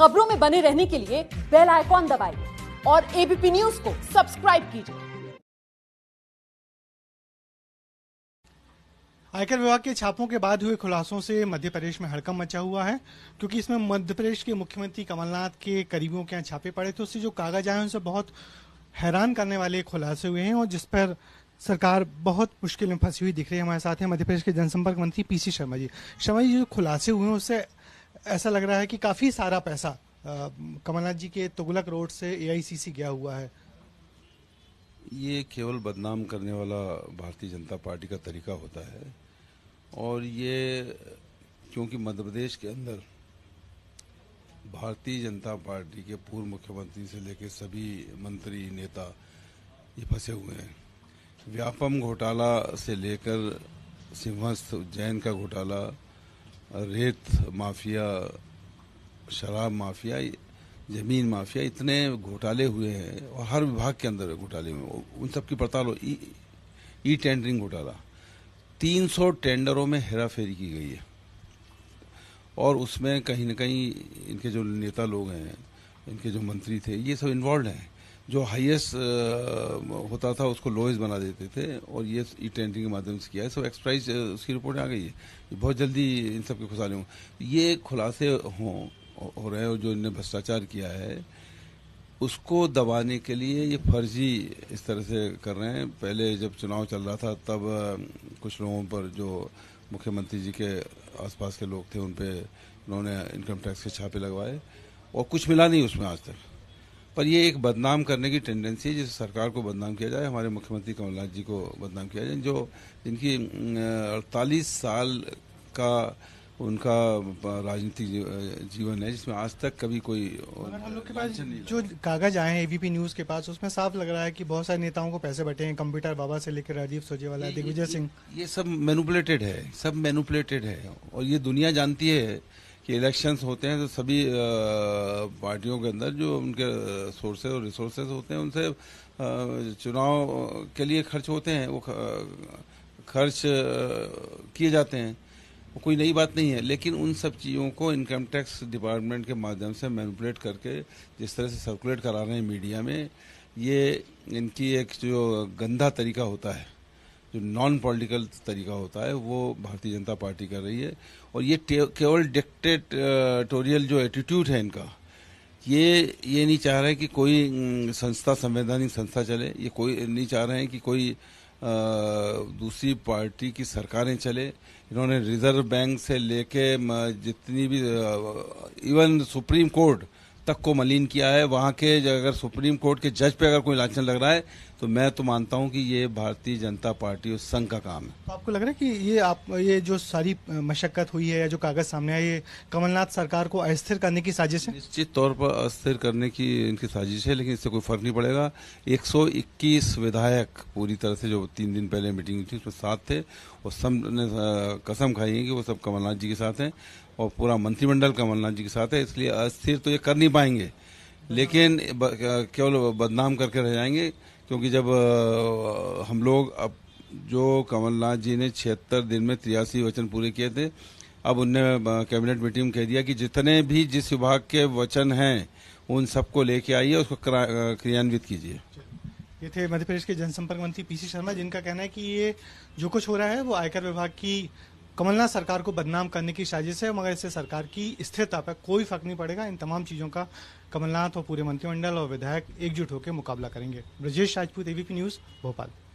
खबरों में बने रहने के लिए बेल आइकॉन दबाइए और एबीपी न्यूज को सब्सक्राइब कीजिए आयकर विभाग के छापों के बाद हुए खुलासों से मध्य प्रदेश में हड़कम मचा हुआ है क्योंकि इसमें मध्य प्रदेश के मुख्यमंत्री कमलनाथ के करीबियों के यहाँ छापे पड़े थे उससे जो कागज आए उनसे बहुत हैरान करने वाले खुलासे हुए हैं और जिस पर सरकार बहुत मुश्किल में फंसी हुई दिख रही है हमारे साथ हैं मध्य प्रदेश के जनसंपर्क मंत्री पीसी शर्मा जी शर्मा जी जो खुलासे हुए हैं उससे ऐसा लग रहा है कि काफ़ी सारा पैसा कमलनाथ जी के तुगलक रोड से एआईसीसी गया हुआ है ये केवल बदनाम करने वाला भारतीय जनता पार्टी का तरीका होता है और ये क्योंकि मध्य प्रदेश के अंदर भारतीय जनता पार्टी के पूर्व मुख्यमंत्री से लेकर सभी मंत्री नेता ये फंसे हुए हैं व्यापम घोटाला से लेकर सिंहस्थ उज्जैन का घोटाला रेत माफिया शराब माफिया जमीन माफिया इतने घोटाले हुए हैं और हर विभाग के अंदर घोटाले में उन सब की पड़ताल हो ई टेंडरिंग घोटाला 300 टेंडरों में हेरा फेरी की गई है और उसमें कहीं ना कहीं इनके जो नेता लोग हैं इनके जो मंत्री थे ये सब इन्वॉल्व हैं जो हाईएस्ट uh, होता था उसको लोएस्ट बना देते थे और ये ई e टेंडरिंग के माध्यम से किया है सब एक्सप्राइज uh, उसकी रिपोर्ट आ गई है बहुत जल्दी इन सब के खुशहाले हों ये खुलासे हों हो रहे हैं जो इनने भ्रष्टाचार किया है उसको दबाने के लिए ये फर्जी इस तरह से कर रहे हैं पहले जब चुनाव चल रहा था तब uh, कुछ लोगों पर जो मुख्यमंत्री जी के आसपास के लोग थे उन पर उन्होंने इनकम टैक्स के छापे लगवाए और कुछ मिला नहीं उसमें आज तक पर ये एक बदनाम करने की टेंडेंसी है जिस सरकार को बदनाम किया जाए हमारे मुख्यमंत्री कमलनाथ जी को बदनाम किया जाए जो जिनकी अड़तालीस साल का उनका राजनीतिक जीवन है जिसमें आज तक कभी कोई हम लोग के पास जो कागज आए हैं एबीपी न्यूज के पास उसमें साफ लग रहा है कि बहुत सारे नेताओं को पैसे बटे हैं कंप्यूटर बाबा से लेकर राजीव सुरजेवाला दिग्विजय सिंह ये सब मैनुपुलेटेड है सब मैनुपुलेटेड है और ये दुनिया जानती है कि इलेक्शंस होते हैं तो सभी पार्टियों के अंदर जो उनके सोर्सेज और रिसोर्सेज होते हैं उनसे चुनाव के लिए खर्च होते हैं वो खर्च किए जाते हैं कोई नई बात नहीं है लेकिन उन सब चीज़ों को इनकम टैक्स डिपार्टमेंट के माध्यम से मैनिपुलेट करके जिस तरह से सर्कुलेट करा रहे हैं मीडिया में ये इनकी एक जो गंदा तरीका होता है जो नॉन पॉलिटिकल तरीका होता है वो भारतीय जनता पार्टी कर रही है और ये केवल डिक्टेटोरियल जो एटीट्यूड है इनका ये ये नहीं चाह रहे कि कोई संस्था संवैधानिक संस्था चले ये कोई नहीं चाह रहे हैं कि कोई दूसरी पार्टी की सरकारें चले इन्होंने रिजर्व बैंक से लेके जितनी भी इवन सुप्रीम कोर्ट तक को मलिन किया है वहाँ के अगर सुप्रीम कोर्ट के जज पे अगर कोई लाछन लग रहा है तो मैं तो मानता हूं कि ये भारतीय जनता पार्टी और संघ का काम है तो आपको लग रहा है कि ये आप ये जो सारी मशक्कत हुई है या जो कागज सामने आया ये कमलनाथ सरकार को अस्थिर करने की साजिश है निश्चित तौर पर अस्थिर करने की इनकी साजिश है लेकिन इससे कोई फर्क नहीं पड़ेगा 121 विधायक पूरी तरह से जो तीन दिन पहले मीटिंग हुई थी उसमें साथ थे और सब ने कसम खाई है कि वो सब कमलनाथ जी के साथ हैं और पूरा मंत्रिमंडल कमलनाथ जी के साथ है इसलिए अस्थिर तो ये कर नहीं पाएंगे लेकिन केवल बदनाम करके रह जाएंगे क्योंकि जब हम लोग अब जो कमलनाथ जी ने छिहत्तर दिन में तिरासी वचन पूरे किए थे अब उनने कैबिनेट मीटिंग में कह दिया कि जितने भी जिस विभाग के वचन हैं उन सबको लेके आइए उसको क्रियान्वित कीजिए ये थे मध्य प्रदेश के जनसंपर्क मंत्री पीसी शर्मा जिनका कहना है कि ये जो कुछ हो रहा है वो आयकर विभाग की कमलनाथ सरकार को बदनाम करने की साजिश है मगर इससे सरकार की स्थिरता पर कोई फर्क नहीं पड़ेगा इन तमाम चीज़ों का कमलनाथ और पूरे मंत्रिमंडल और विधायक एकजुट होकर मुकाबला करेंगे ब्रजेश राजपूत एबीपी न्यूज़ भोपाल